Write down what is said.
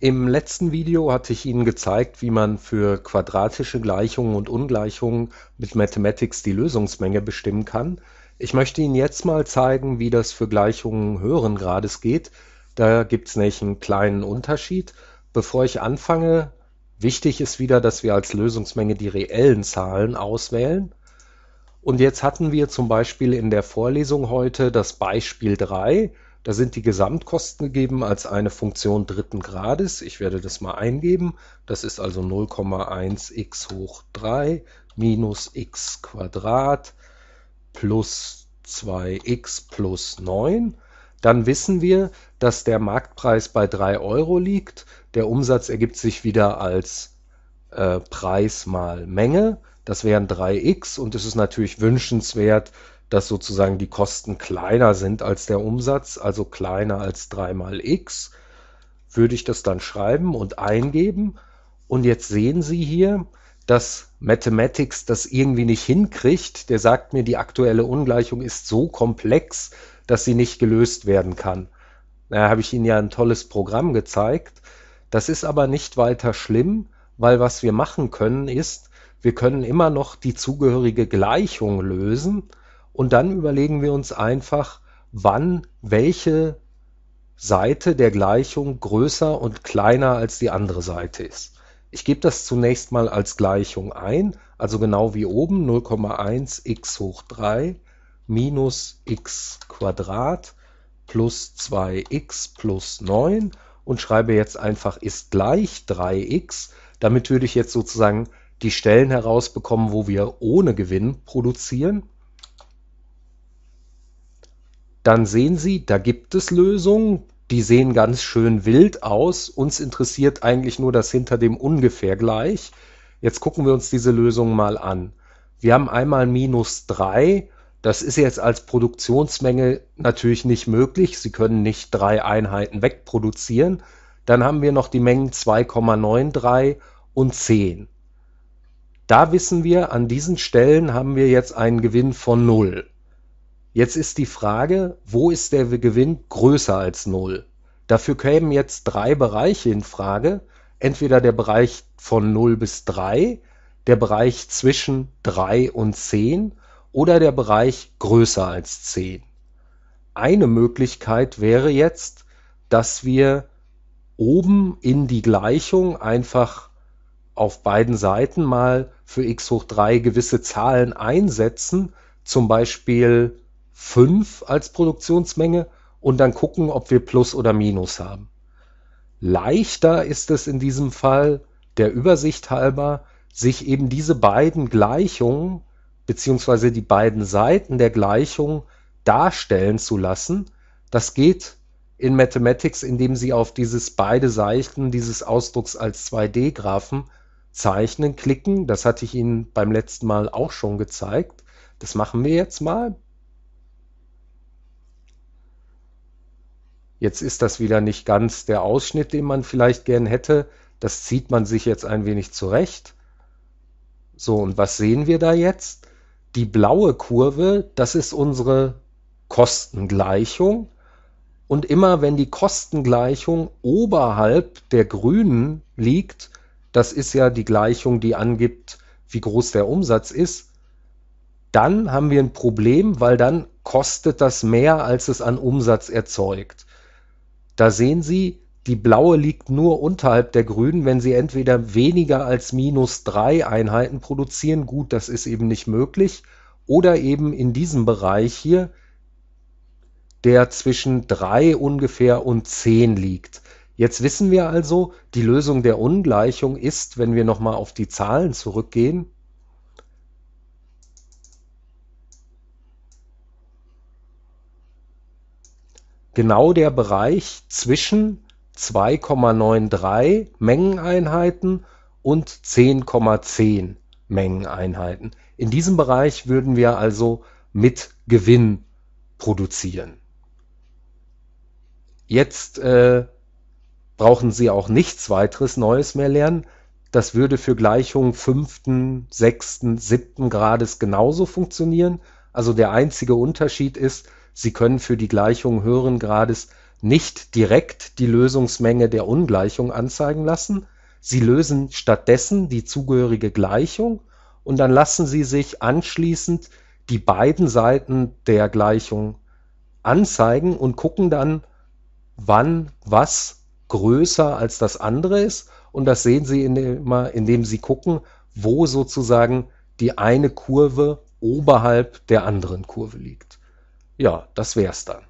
Im letzten Video hatte ich Ihnen gezeigt, wie man für quadratische Gleichungen und Ungleichungen mit Mathematics die Lösungsmenge bestimmen kann. Ich möchte Ihnen jetzt mal zeigen, wie das für Gleichungen höheren Grades geht. Da gibt es nämlich einen kleinen Unterschied. Bevor ich anfange, wichtig ist wieder, dass wir als Lösungsmenge die reellen Zahlen auswählen. Und jetzt hatten wir zum Beispiel in der Vorlesung heute das Beispiel 3. Da sind die Gesamtkosten gegeben als eine Funktion dritten Grades. Ich werde das mal eingeben. Das ist also 0,1x hoch 3 minus x Quadrat plus 2x plus 9. Dann wissen wir, dass der Marktpreis bei 3 Euro liegt. Der Umsatz ergibt sich wieder als äh, Preis mal Menge. Das wären 3x und es ist natürlich wünschenswert, dass sozusagen die Kosten kleiner sind als der Umsatz, also kleiner als 3 mal x, würde ich das dann schreiben und eingeben. Und jetzt sehen Sie hier, dass Mathematics das irgendwie nicht hinkriegt. Der sagt mir, die aktuelle Ungleichung ist so komplex, dass sie nicht gelöst werden kann. Da habe ich Ihnen ja ein tolles Programm gezeigt. Das ist aber nicht weiter schlimm, weil was wir machen können ist, wir können immer noch die zugehörige Gleichung lösen und dann überlegen wir uns einfach, wann welche Seite der Gleichung größer und kleiner als die andere Seite ist. Ich gebe das zunächst mal als Gleichung ein, also genau wie oben 0,1 x hoch 3 minus x Quadrat plus 2x plus 9 und schreibe jetzt einfach ist gleich 3x. Damit würde ich jetzt sozusagen die Stellen herausbekommen, wo wir ohne Gewinn produzieren dann sehen Sie, da gibt es Lösungen, die sehen ganz schön wild aus. Uns interessiert eigentlich nur das hinter dem ungefähr gleich. Jetzt gucken wir uns diese Lösung mal an. Wir haben einmal minus 3. Das ist jetzt als Produktionsmenge natürlich nicht möglich. Sie können nicht drei Einheiten wegproduzieren. Dann haben wir noch die Mengen 2,93 und 10. Da wissen wir, an diesen Stellen haben wir jetzt einen Gewinn von 0. Jetzt ist die Frage, wo ist der Gewinn größer als null? Dafür kämen jetzt drei Bereiche in Frage. Entweder der Bereich von 0 bis 3, der Bereich zwischen 3 und 10 oder der Bereich größer als 10. Eine Möglichkeit wäre jetzt, dass wir oben in die Gleichung einfach auf beiden Seiten mal für x hoch 3 gewisse Zahlen einsetzen, zum Beispiel 5 als Produktionsmenge und dann gucken, ob wir Plus oder Minus haben. Leichter ist es in diesem Fall, der Übersicht halber, sich eben diese beiden Gleichungen beziehungsweise die beiden Seiten der Gleichung darstellen zu lassen. Das geht in Mathematics, indem Sie auf dieses beide Seiten dieses Ausdrucks als 2D-Graphen zeichnen, klicken. Das hatte ich Ihnen beim letzten Mal auch schon gezeigt. Das machen wir jetzt mal. Jetzt ist das wieder nicht ganz der Ausschnitt, den man vielleicht gern hätte. Das zieht man sich jetzt ein wenig zurecht. So, und was sehen wir da jetzt? Die blaue Kurve, das ist unsere Kostengleichung. Und immer wenn die Kostengleichung oberhalb der grünen liegt, das ist ja die Gleichung, die angibt, wie groß der Umsatz ist, dann haben wir ein Problem, weil dann kostet das mehr, als es an Umsatz erzeugt. Da sehen Sie, die blaue liegt nur unterhalb der grünen, wenn sie entweder weniger als minus drei Einheiten produzieren, gut, das ist eben nicht möglich, oder eben in diesem Bereich hier, der zwischen drei ungefähr und zehn liegt. Jetzt wissen wir also, die Lösung der Ungleichung ist, wenn wir nochmal auf die Zahlen zurückgehen, genau der Bereich zwischen 2,93 Mengeneinheiten und 10,10 Mengeneinheiten. In diesem Bereich würden wir also mit Gewinn produzieren. Jetzt äh, brauchen Sie auch nichts weiteres Neues mehr lernen. Das würde für Gleichungen fünften, sechsten, siebten Grades genauso funktionieren. Also der einzige Unterschied ist, Sie können für die Gleichung höheren Grades nicht direkt die Lösungsmenge der Ungleichung anzeigen lassen, Sie lösen stattdessen die zugehörige Gleichung und dann lassen Sie sich anschließend die beiden Seiten der Gleichung anzeigen und gucken dann, wann was größer als das andere ist. Und das sehen Sie immer, indem Sie gucken, wo sozusagen die eine Kurve oberhalb der anderen Kurve liegt ja, das wär's dann.